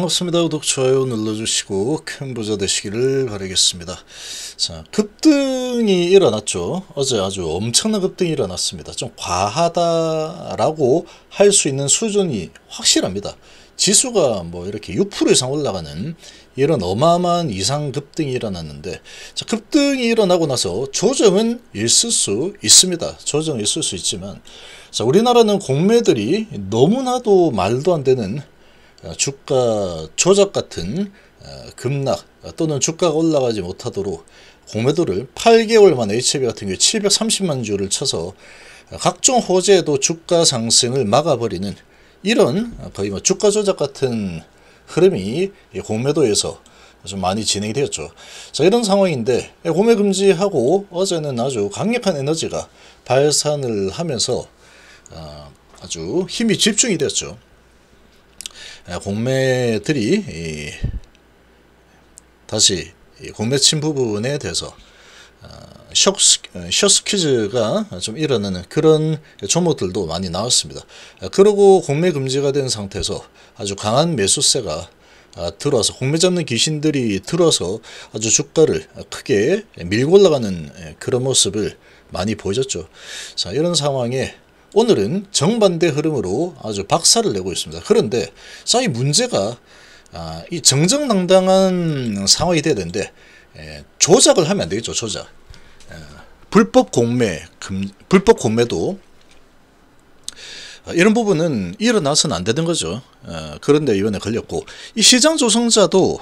반갑습니다. 구독, 좋아요 눌러주시고 큰 부자 되시기를 바라겠습니다. 자, 급등이 일어났죠. 어제 아주 엄청난 급등이 일어났습니다. 좀 과하다라고 할 수 있는 수준이 확실합니다. 지수가 뭐 이렇게 6% 이상 올라가는 이런 어마어마한 이상 급등이 일어났는데 자, 급등이 일어나고 나서 조정은 있을 수 있습니다. 조정 있을 수 있지만 자, 우리나라는 공매들이 너무나도 말도 안 되는 어, 주가 조작 같은 어, 급락 또는 주가가 올라가지 못하도록 공매도를 8개월 만에 HB 같은 경우에 730만 주를 쳐서 각종 호재도 주가 상승을 막아버리는 이런 어, 거의 뭐 주가 조작 같은 흐름이 공매도에서 좀 많이 진행이 되었죠. 자 이런 상황인데 공매 금지하고 어제는 아주 강력한 에너지가 발산을 하면서 아주 힘이 집중이 되었죠. 공매들이 다시 공매친 부분에 대해서 어, 어, 쇼스퀴즈가 좀 일어나는 그런 종목들도 많이 나왔습니다. 그리고 공매 금지가 된 상태에서 아주 강한 매수세가 아, 들어와서 공매 잡는 귀신들이 들어와서 아주 주가를 크게 밀고 올라가는 그런 모습을 많이 보여줬죠. 자 이런 상황에 오늘은 정반대 흐름으로 아주 박살을 내고 있습니다. 그런데 자, 이 문제가 아, 이 정정당당한 상황이 돼야 되는데 에, 예, 조작을 하면 안 되겠죠. 조작. 에, 예, 불법 공매, 금, 불법 공매도 아, 이런 부분은 일어나서는 안 되는 거죠. 아, 그런데 이번에 걸렸고 이 시장 조성자도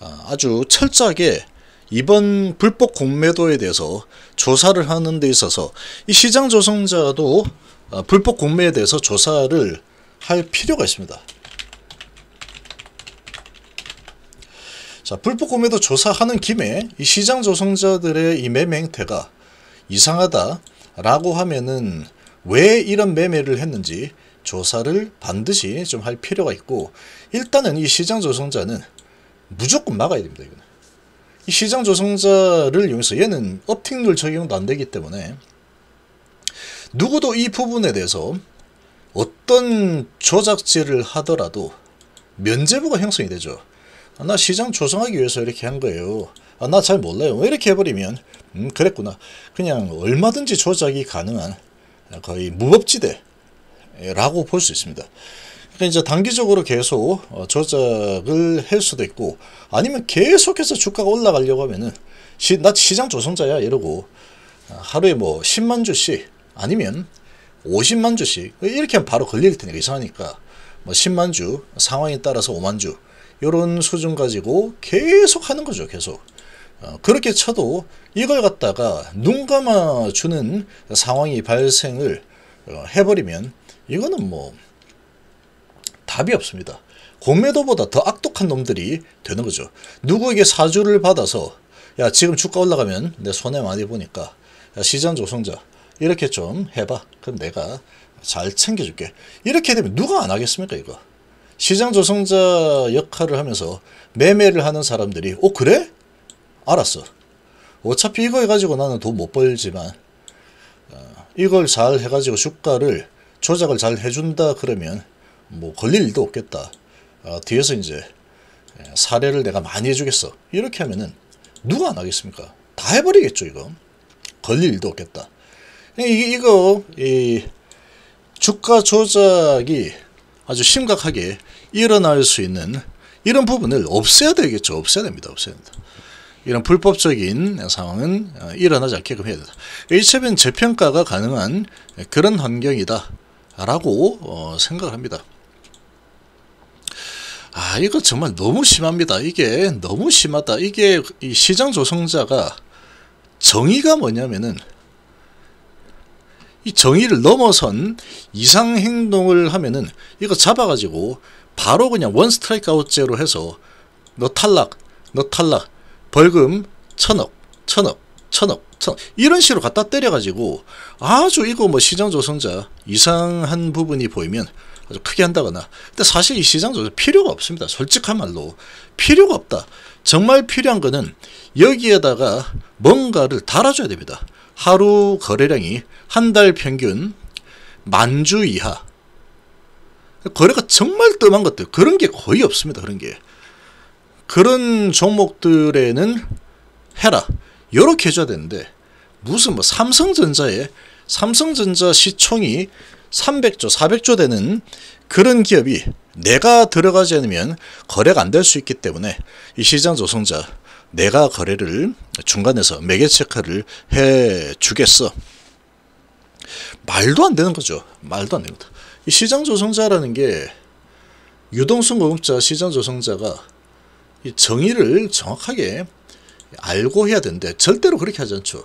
아, 아주 철저하게 이번 불법 공매도에 대해서 조사를 하는 데 있어서 이 시장 조성자도 아, 불법 공매에 대해서 조사를 할 필요가 있습니다. 자, 불법 공매도 조사하는 김에 이 시장 조성자들의 이 매매 행태가 이상하다라고 하면은 왜 이런 매매를 했는지 조사를 반드시 좀 할 필요가 있고 일단은 이 시장 조성자는 무조건 막아야 됩니다. 이거는. 이 시장 조성자를 이용해서 얘는 업팅률 적용도 안 되기 때문에 누구도 이 부분에 대해서 어떤 조작질을 하더라도 면제부가 형성이 되죠. 아, 나 시장 조성하기 위해서 이렇게 한 거예요. 아, 나잘 몰라요. 이렇게 해버리면 음, 그랬구나. 그냥 얼마든지 조작이 가능한 거의 무법지대라고 볼 수 있습니다. 그러니까 이제 단기적으로 계속 어, 조작을 할 수도 있고 아니면 계속해서 주가가 올라가려고 하면은 시, 나 시장 조성자야 이러고 아, 하루에 뭐 10만 주씩 아니면 50만 주씩 이렇게 하면 바로 걸릴 테니까 이상하니까 뭐 10만 주 상황에 따라서 5만 주 이런 수준 가지고 계속 하는 거죠 계속 어, 그렇게 쳐도 이걸 갖다가 눈 감아주는 상황이 발생을 어, 해버리면 이거는 뭐 답이 없습니다. 공매도보다 더 악독한 놈들이 되는 거죠. 누구에게 사주를 받아서 야 지금 주가 올라가면 내 손해 많이 보니까 야, 시장 조성자 이렇게 좀 해봐. 그럼 내가 잘 챙겨줄게. 이렇게 되면 누가 안 하겠습니까 이거. 시장 조성자 역할을 하면서 매매를 하는 사람들이 어 그래? 알았어. 어차피 이거 해가지고 나는 돈 못 벌지만 어, 이걸 잘 해가지고 주가를 조작을 잘 해준다 그러면 뭐 걸릴 일도 없겠다. 아, 뒤에서 이제 예, 사례를 내가 많이 해주겠어. 이렇게 하면은 누가 안 하겠습니까? 다 해버리겠죠 이거. 걸릴 일도 없겠다. 이, 이거 이 주가 조작이 아주 심각하게 일어날 수 있는 이런 부분을 없애야 되겠죠. 없애야 됩니다. 없애야 됩니다. 이런 불법적인 상황은 어, 일어나지 않게끔 해야 된다. HFN 재평가가 가능한 그런 환경이다. 라고 어, 생각을 합니다. 아, 이거 정말 너무 심합니다. 이게 너무 심하다. 이게 이 시장 조성자가 정의가 뭐냐면은 이 정의를 넘어선 이상 행동을 하면은 이거 잡아가지고 바로 그냥 원 스트라이크 아웃제로 해서 너 탈락, 너 탈락, 벌금 천억, 천억, 천억, 천억 이런 식으로 갖다 때려가지고 아주 이거 뭐 시장 조성자 이상한 부분이 보이면 아주 크게 한다거나 근데 사실 이 시장 조차 필요가 없습니다. 솔직한 말로 필요가 없다. 정말 필요한 거는 여기에다가 뭔가를 달아줘야 됩니다. 하루 거래량이 한 달 평균 만주 이하 거래가 정말 뜸한 것들 그런 게 거의 없습니다. 그런 게 그런 종목들에는 해라 이렇게 해줘야 되는데 무슨 뭐 삼성전자에 삼성전자 시총이 300조, 400조 되는 그런 기업이 내가 들어가지 않으면 거래가 안 될 수 있기 때문에 이 시장 조성자 내가 거래를 중간에서 매개 체크를 해 주겠어. 말도 안 되는 거죠. 말도 안 됩니다. 이 시장 조성자라는 게 유동성 공급자 시장 조성자가 이 정의를 정확하게 알고 해야 되는데 절대로 그렇게 하지 않죠.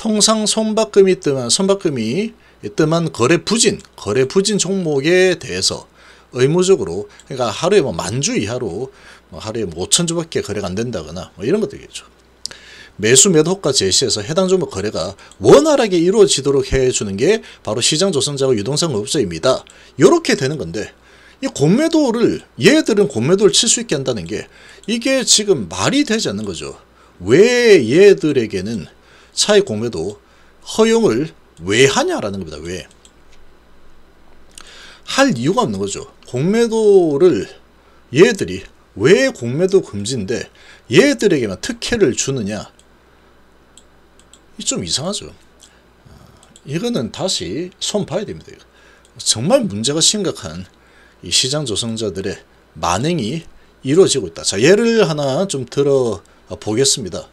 통상 손바꿈이 뜸한 손바꿈이 뜸한 거래 부진, 거래 부진 종목에 대해서 의무적으로 그러니까 하루에 뭐만주 이하로 뭐 하루에 뭐 5천 주밖에 거래가 안 된다거나 뭐 이런 것들이겠죠. 매수 매도 가 제시해서 해당 종목 거래가 원활하게 이루어지도록 해주는 게 바로 시장 조성자와 유동성 업자입니다. 이렇게 되는 건데 이 공매도를 얘들은 공매도를 칠 수 있게 한다는 게 이게 지금 말이 되지 않는 거죠. 왜 얘들에게는 차의 공매도 허용을 왜 하냐라는 겁니다. 왜? 할 이유가 없는 거죠. 공매도를 얘들이 왜 공매도 금지인데 얘들에게만 특혜를 주느냐 좀 이상하죠. 어, 이거는 다시 손 봐야 됩니다. 정말 문제가 심각한 이 시장 조성자들의 만행이 이루어지고 있다. 자, 예를 하나 좀 들어보겠습니다.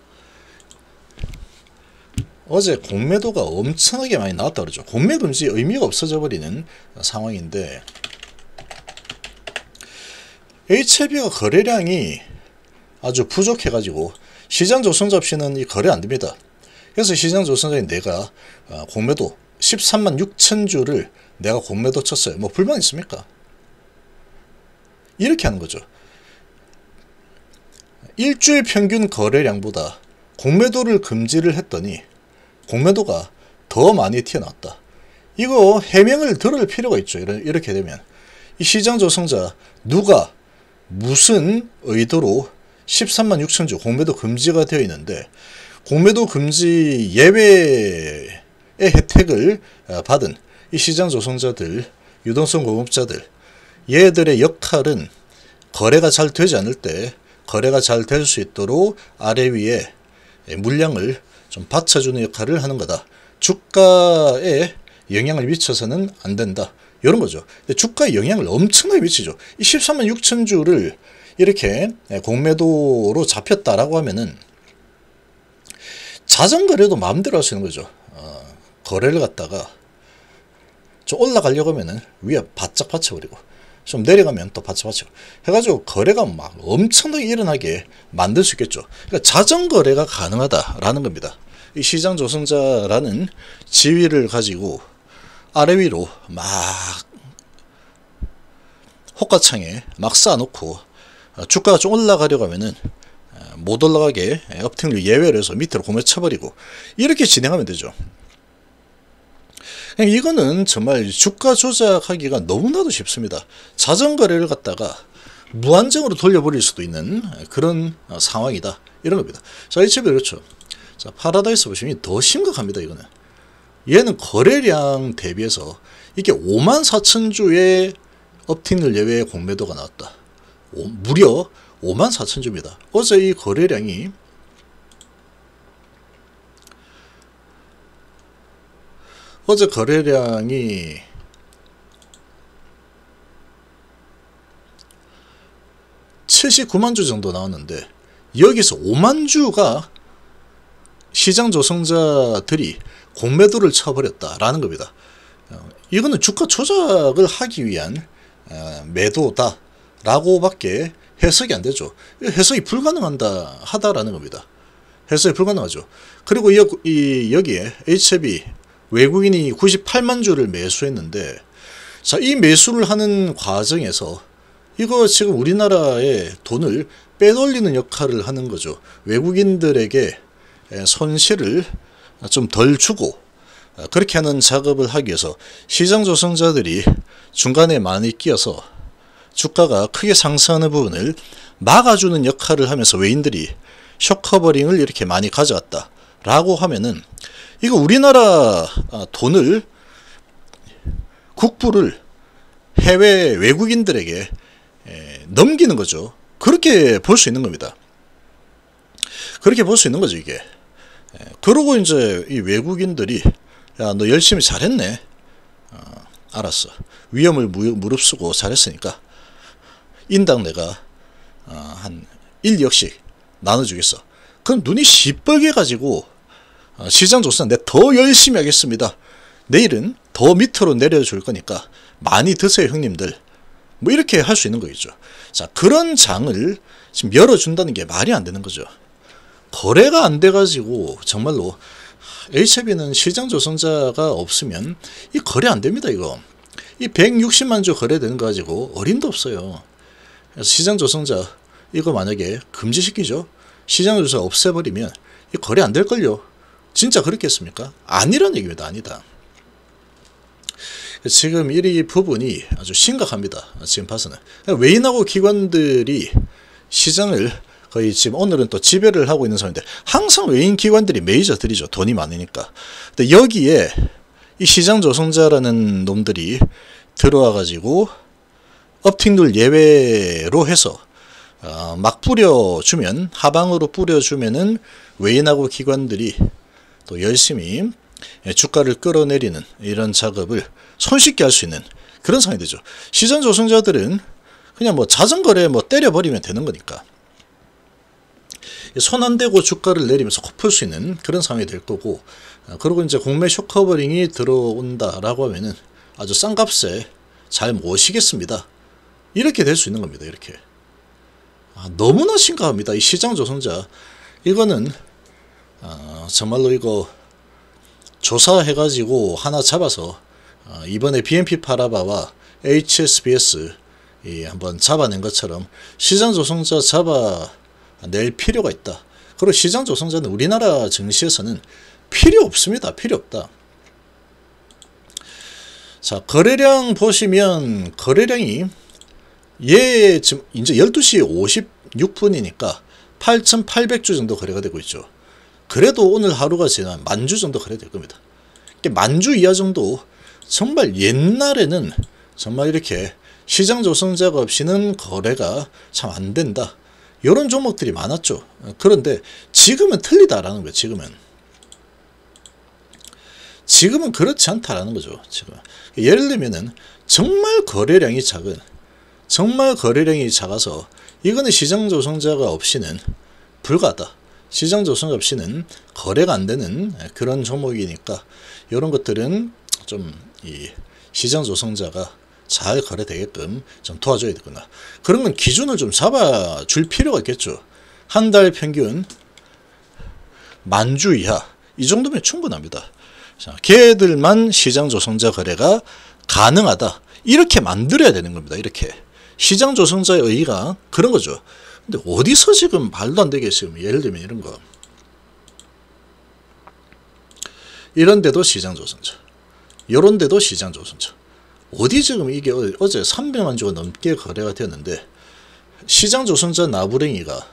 어제 공매도가 엄청나게 많이 나왔다 그러죠. 공매도는 이 의미가 없어져 버리는 상황인데 HLB가 e 거래량이 아주 부족해가지고 시장 조성자시는이 거래 안 됩니다. 그래서 시장 조성자인 내가 어, 공매도 13만 6천 주를 내가 공매도 쳤어요. 뭐 불만 있습니까? 이렇게 하는 거죠. 일주일 평균 거래량보다 공매도를 금지를 했더니 공매도가 더 많이 튀어나왔다. 이거 해명을 들을 필요가 있죠. 이렇게 되면 이 시장 조성자 누가 무슨 의도로 13만 6천 주 공매도 금지가 되어 있는데 공매도 금지 예외의 혜택을 아, 받은 이 시장 조성자들, 유동성 공급자들 얘들의 역할은 거래가 잘 되지 않을 때 거래가 잘 될 수 있도록 아래 위에 물량을 좀 받쳐주는 역할을 하는 거다. 주가에 영향을 미쳐서는 안 된다. 이런 거죠. 주가에 영향을 엄청나게 미치죠. 이 13만 6천 주를 이렇게 예, 공매도로 잡혔다라고 하면은 자전거래도 마음대로 할수는 거죠. 어, 거래를 갖다가 저 올라가려고 하면은 위에 바짝 받쳐버리고 좀 내려가면 또받쳐바차 해가지고 거래가 막 엄청나게 일어나게 만들 수 있겠죠. 그러니까 자전거래가 가능하다라는 겁니다. 이 시장 조성자라는 지위를 가지고 아래 위로 막 호가창에 막 쌓아놓고 어, 주가가 좀 올라가려고 하면은 어, 못 올라가게 업팅률 예외로 해서 밑으로 구매 쳐버리고 이렇게 진행하면 되죠. 이거는 정말 주가 조작하기가 너무나도 쉽습니다. 자전거를 갖다가 무한정으로 돌려버릴 수도 있는 그런 어, 상황이다. 이런 겁니다. 자, 이 칩이 그렇죠. 자, 파라다이스 보시면 더 심각합니다. 이거는. 얘는 거래량 대비해서 이게 5만 4천 주의 업팅률 예외 공매도가 나왔다. 오, 무려 5만 4천 주입니다. 어제 이 거래량이 어제 거래량이 7 9만주 정도 나왔는데 여기서 5만 주가 시장 조성자들이 공매도를 쳐버렸다라는 겁니다. 어, 이거는 주가 조작을 하기 위한 어, 매도다라고밖에 해석이 안 되죠. 해석이 불가능한다 하다라는 겁니다. 해석이 불가능하죠. 그리고 이, 여기에 HB e 외국인이 98만 주를 매수했는데 자, 이 매수를 하는 과정에서 이거 지금 우리나라의 돈을 빼돌리는 역할을 하는 거죠. 외국인들에게 손실을 좀 덜 주고 아, 그렇게 하는 작업을 하기 위해서 시장 조성자들이 중간에 많이 끼어서 주가가 크게 상승하는 부분을 막아주는 역할을 하면서 외인들이 쇼커버링을 이렇게 많이 가져왔다. 라고 하면은 이거 우리나라 아, 돈을 국부를 해외 외국인들에게 넘기는 거죠. 그렇게 볼 수 있는 겁니다. 그렇게 볼 수 있는 거죠, 이게. 그러고 이제 이 외국인들이 야, 너 열심히 잘했네. 어, 알았어. 위험을 무릅쓰고 잘했으니까 인당 내가 어, 한 1역씩 나눠주겠어. 그럼 눈이 시뻘게 가지고 아, 시장 조사는 더 열심히 하겠습니다. 내일은 더 밑으로 내려줄 거니까 많이 드세요 형님들. 뭐 이렇게 할 수 있는 거겠죠. 자 그런 장을 지금 열어준다는 게 말이 안 되는 거죠. 거래가 안 돼가지고 정말로 h i v 는 시장 조성자가 없으면 이 거래 안 됩니다 이거. 이 160만 주 거래되는 거 가지고 어림도 없어요. 그래서 시장 조성자 이거 만약에 금지시키죠. 시장 조사 없애버리면 이 거래 안 될걸요. 진짜 그렇겠습니까? 아니라 얘기입니다. 아니다. 지금 이 부분이 아주 심각합니다. 지금 봐서는. 외인하고 기관들이 시장을 거의 지금 오늘은 또 지배를 하고 있는 상황인데 항상 외인 기관들이 메이저들이죠. 돈이 많으니까. 근데 여기에 이 시장 조성자라는 놈들이 들어와가지고 업팅룰 예외로 해서 어, 막 뿌려주면 하방으로 뿌려주면은 외인하고 기관들이 또 열심히 예, 주가를 끌어내리는 이런 작업을 손쉽게 할 수 있는 그런 상황이 되죠. 시전 조성자들은 그냥 뭐 자전거래 뭐 때려버리면 되는 거니까. 손 안 대고 주가를 내리면서 코풀 수 있는 그런 상황이 될 거고 아, 그리고 이제 공매 쇼커버링이 들어온다라고 하면은 아주 싼 값에 잘 모시겠습니다. 이렇게 될 수 있는 겁니다. 이렇게. 아, 너무나 심각합니다. 이 시장 조성자. 이거는 어, 정말로 이거 조사해가지고 하나 잡아서 어, 이번에 BNP 파라바와 HSBS 이 한번 잡아낸 것처럼 시장 조성자 잡아낼 필요가 있다. 그리고 시장 조성자는 우리나라 증시에서는 필요 없습니다. 필요 없다. 자 거래량 보시면 거래량이 예 지금 이제 12시 56분이니까 8,800주 정도 거래가 되고 있죠. 그래도 오늘 하루가 지난 만주 정도 거래될 겁니다. 만주 이하 정도 정말 옛날에는 정말 이렇게 시장 조성자가 없이는 거래가 참 안 된다. 이런 종목들이 많았죠. 그런데 지금은 틀리다라는 거예요. 지금은. 지금은 그렇지 않다라는 거죠. 지금 예를 들면은 정말 거래량이 작은 정말 거래량이 작아서 이거는 시장 조성자가 없이는 불가하다. 시장조성접시는 거래가 안 되는 그런 종목이니까 이런 것들은 좀 이 시장 조성자가 잘 거래되게끔 좀 도와줘야 되구나. 그러면 기준을 좀 잡아줄 필요가 있겠죠. 한 달 평균 만주 이하 이 정도면 충분합니다. 자, 걔들만 시장 조성자 거래가 가능하다. 이렇게 만들어야 되는 겁니다. 이렇게. 시장 조성자의 의의가 그런 거죠. 근데 어디서 지금 말도 안 되게 지금 예를 들면 이런 거. 이런 데도 시장 조선자. 이런 데도 시장 조선자. 어디 지금 이게 어, 어제 300만 주가 넘게 거래가 되는데 시장 조선자 나부랭이가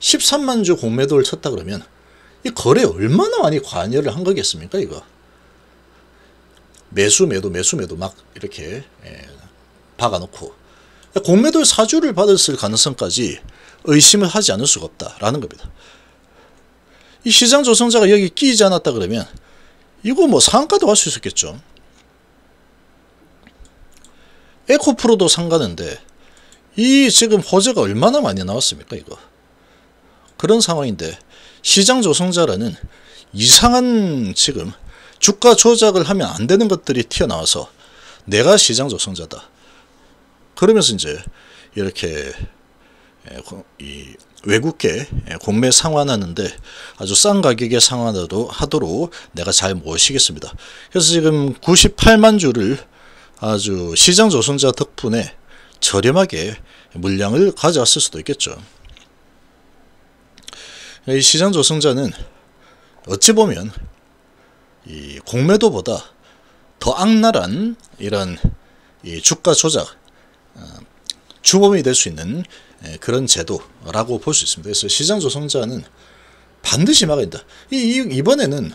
13만 주 공매도를 쳤다 그러면 이 거래 얼마나 많이 관여를 한 거겠습니까 이거 매수 매도 매수 매도 막 이렇게 예, 박아놓고 공매도 사주를 받았을 가능성까지 의심을 하지 않을 수가 없다라는 겁니다. 이 시장 조성자가 여기 끼지 않았다 그러면 이거 뭐 상가도 할 수 있었겠죠. 에코프로도 상가는데 이 지금 호재가 얼마나 많이 나왔습니까 이거. 그런 상황인데 시장 조성자라는 이상한 지금 주가 조작을 하면 안 되는 것들이 튀어나와서 내가 시장 조성자다. 그러면서 이제 이렇게 예, 외국에 예, 공매 상환하는데 아주 싼 가격에 상환하도 하도록 내가 잘 모시겠습니다. 그래서 지금 98만 주를 아주 시장 조선자 덕분에 저렴하게 물량을 가져왔을 수도 있겠죠. 이 시장 조성자는 어찌 보면 이 공매도보다 더 악랄한 이런 주가 조작 어, 주범이 될 수 있는 예, 그런 제도라고 볼 수 있습니다. 그래서 시장 조성자는 반드시 막아야 된다. 이, 번에는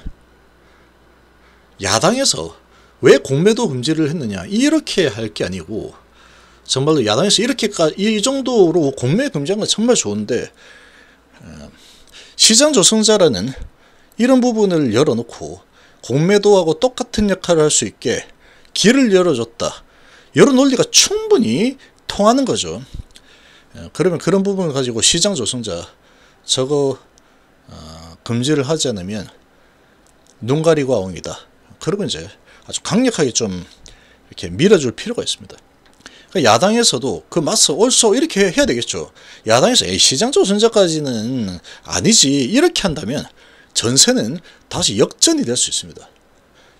야당에서 왜 공매도 금지를 했느냐 이렇게 할 게 아니고 정말로 야당에서 이렇게까지 이 정도로 공매 금지한 건 정말 좋은데 어, 시장 조성자라는 이런 부분을 열어놓고 공매도하고 똑같은 역할을 할 수 있게 길을 열어줬다. 이런 논리가 충분히 통하는 거죠. 예, 그러면 그런 부분을 가지고 시장 조성자 저거 어, 금지를 하지 않으면 눈 가리고 아웅이다. 그러고 이제 아주 강력하게 좀 이렇게 밀어줄 필요가 있습니다. 그러니까 야당에서도 그 맞서 옳소 이렇게 해야 되겠죠. 야당에서 시장 조선자까지는 아니지 이렇게 한다면 전세는 다시 역전이 될 수 있습니다.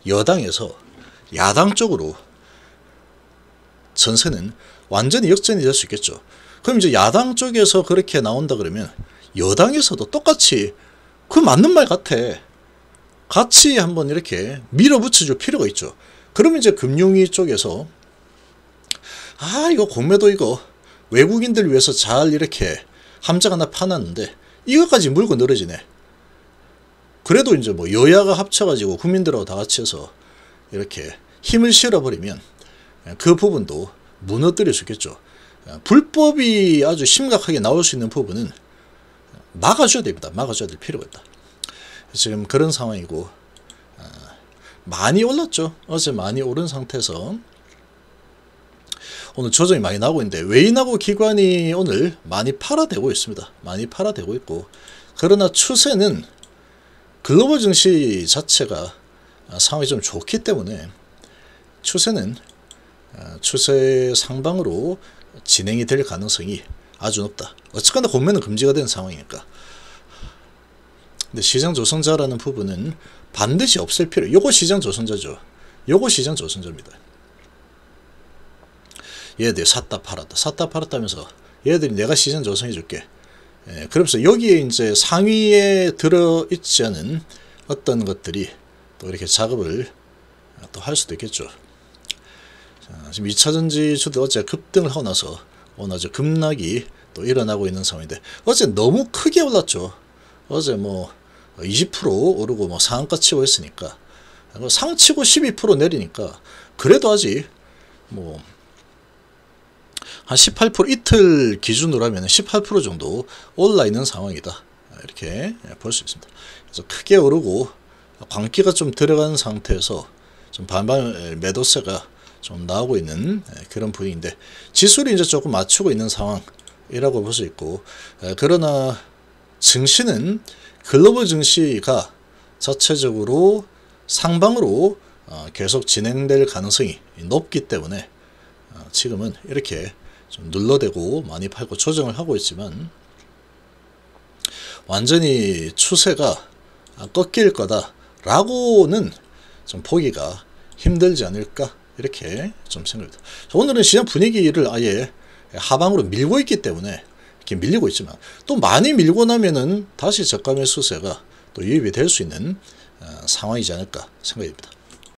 여당에서 야당 쪽으로 전세는 완전히 역전이 될 수 있겠죠. 그럼 이제 야당 쪽에서 그렇게 나온다 그러면 여당에서도 똑같이 그 맞는 말 같아. 같이 한번 이렇게 밀어붙여 줄 필요가 있죠. 그러면 이제 금융위 쪽에서 아 이거 공매도 이거 외국인들 위해서 잘 이렇게 함장 하나 파놨는데 이거까지 물고 늘어지네. 그래도 이제 뭐 여야가 합쳐가지고 국민들하고 다 같이 해서 이렇게 힘을 실어버리면 그 부분도 무너뜨려 주겠죠. 아, 불법이 아주 심각하게 나올 수 있는 부분은 막아줘야 됩니다. 막아줘야 될 필요가 있다. 지금 그런 상황이고 아, 많이 올랐죠. 어제 많이 오른 상태에서 오늘 조정이 많이 나고 있는데 외인하고 기관이 오늘 많이 팔아대고 있습니다. 많이 팔아대고 있고 그러나 추세는 글로벌 증시 자체가 아, 상황이 좀 좋기 때문에 추세는 추세 상방으로 진행이 될 가능성이 아주 높다. 어쨌거나 공매는 금지가 된 상황이니까. 근데 시장 조성자라는 부분은 반드시 없을 필요. 요거 시장 조성자죠. 요거 시장 조성자입니다. 얘들 샀다 팔았다 샀다 팔았다 면서 얘들이 내가 시장 조성해 줄게. 예, 그러면서 여기에 이제 상위에 들어있지 않은 어떤 것들이 또 이렇게 작업을 또 할 수도 있겠죠. 아, 지금 2차전지 주도 어제 급등을 하고 나서 오늘 아주 급락이 또 일어나고 있는 상황인데 어제 너무 크게 올랐죠. 어제 뭐 20% 오르고 뭐 상한가 치고 했으니까 상치고 12% 내리니까 그래도 아직 뭐한 18% 이틀 기준으로 하면 18% 정도 올라 있는 상황이다. 이렇게 볼 수 있습니다. 그래서 크게 오르고 광기가 좀 들어간 상태에서 좀 반반 매도세가 좀 나오고 있는 예, 그런 부위인데 지수를 이제 조금 맞추고 있는 상황이라고 볼 수 있고 예, 그러나 증시는 글로벌 증시가 자체적으로 상방으로 어, 계속 진행될 가능성이 높기 때문에 어, 지금은 이렇게 좀 눌러대고 많이 팔고 조정을 하고 있지만 완전히 추세가 아, 꺾일 거다라고는 좀 보기가 힘들지 않을까 이렇게 좀 생각합니다. 오늘은 시장 분위기를 아예 하방으로 밀고 있기 때문에 이렇게 밀리고 있지만 또 많이 밀고 나면은 다시 저가 매수세가 또 유입이 될 수 있는 어, 상황이지 않을까 생각입니다.